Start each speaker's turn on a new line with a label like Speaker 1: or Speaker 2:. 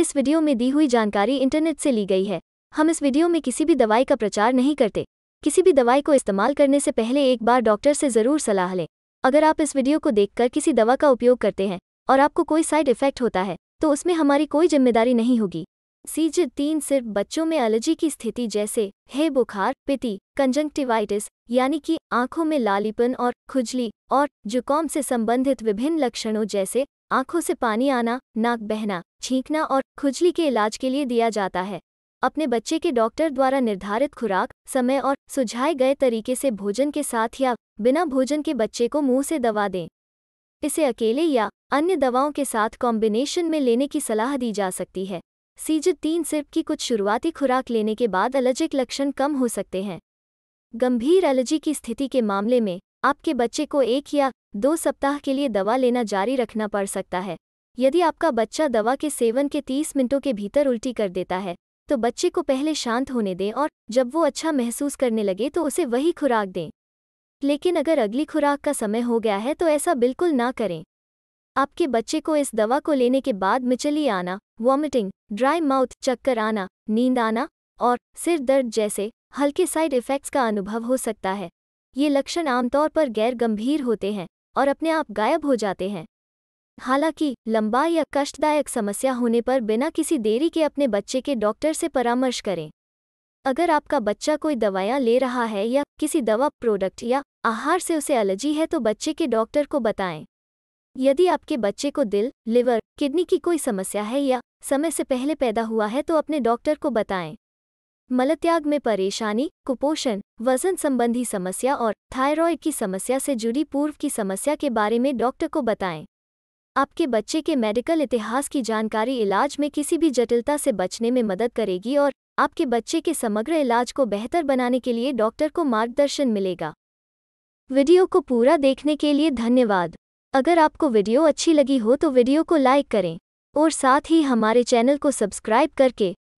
Speaker 1: इस वीडियो में दी हुई जानकारी इंटरनेट से ली गई है हम इस वीडियो में किसी भी दवाई का प्रचार नहीं करते किसी भी दवाई को इस्तेमाल करने से पहले एक बार डॉक्टर से ज़रूर सलाह लें अगर आप इस वीडियो को देखकर किसी दवा का उपयोग करते हैं और आपको कोई साइड इफेक्ट होता है तो उसमें हमारी कोई जिम्मेदारी नहीं होगी सीज तीन सिर्फ बच्चों में एलर्जी की स्थिति जैसे है बुखार पिति कंजंक्टिवाइटिस यानी कि आंखों में लालीपन और खुजली और जुकाम से संबंधित विभिन्न लक्षणों जैसे आंखों से पानी आना नाक बहना छींकना और खुजली के इलाज के लिए दिया जाता है अपने बच्चे के डॉक्टर द्वारा निर्धारित खुराक समय और सुझाए गए तरीके से भोजन के साथ या बिना भोजन के बच्चे को मुंह से दवा दें इसे अकेले या अन्य दवाओं के साथ कॉम्बिनेशन में लेने की सलाह दी जा सकती है सीजित तीन सिर्फ की कुछ शुरुआती खुराक लेने के बाद एलर्जिक लक्षण कम हो सकते हैं गंभीर एलर्जी की स्थिति के मामले में आपके बच्चे को एक या दो सप्ताह के लिए दवा लेना जारी रखना पड़ सकता है यदि आपका बच्चा दवा के सेवन के 30 मिनटों के भीतर उल्टी कर देता है तो बच्चे को पहले शांत होने दें और जब वो अच्छा महसूस करने लगे तो उसे वही खुराक दें लेकिन अगर अगली खुराक का समय हो गया है तो ऐसा बिल्कुल ना करें आपके बच्चे को इस दवा को लेने के बाद मिचली आना वॉमिटिंग ड्राई माउथ चक्कर आना नींद आना और सिर दर्द जैसे हल्के साइड इफ़ेक्ट्स का अनुभव हो सकता है ये लक्षण आमतौर पर गैर गंभीर होते हैं और अपने आप गायब हो जाते हैं हालांकि लंबा या कष्टदायक समस्या होने पर बिना किसी देरी के अपने बच्चे के डॉक्टर से परामर्श करें अगर आपका बच्चा कोई दवायाँ ले रहा है या किसी दवा प्रोडक्ट या आहार से उसे एलर्जी है तो बच्चे के डॉक्टर को बताएं यदि आपके बच्चे को दिल लिवर किडनी की कोई समस्या है या समय से पहले पैदा हुआ है तो अपने डॉक्टर को बताएं मलत्याग में परेशानी कुपोषण वजन संबंधी समस्या और थायरॉयड की समस्या से जुड़ी पूर्व की समस्या के बारे में डॉक्टर को बताएं आपके बच्चे के मेडिकल इतिहास की जानकारी इलाज में किसी भी जटिलता से बचने में मदद करेगी और आपके बच्चे के समग्र इलाज को बेहतर बनाने के लिए डॉक्टर को मार्गदर्शन मिलेगा वीडियो को पूरा देखने के लिए धन्यवाद अगर आपको वीडियो अच्छी लगी हो तो वीडियो को लाइक करें और साथ ही हमारे चैनल को सब्सक्राइब करके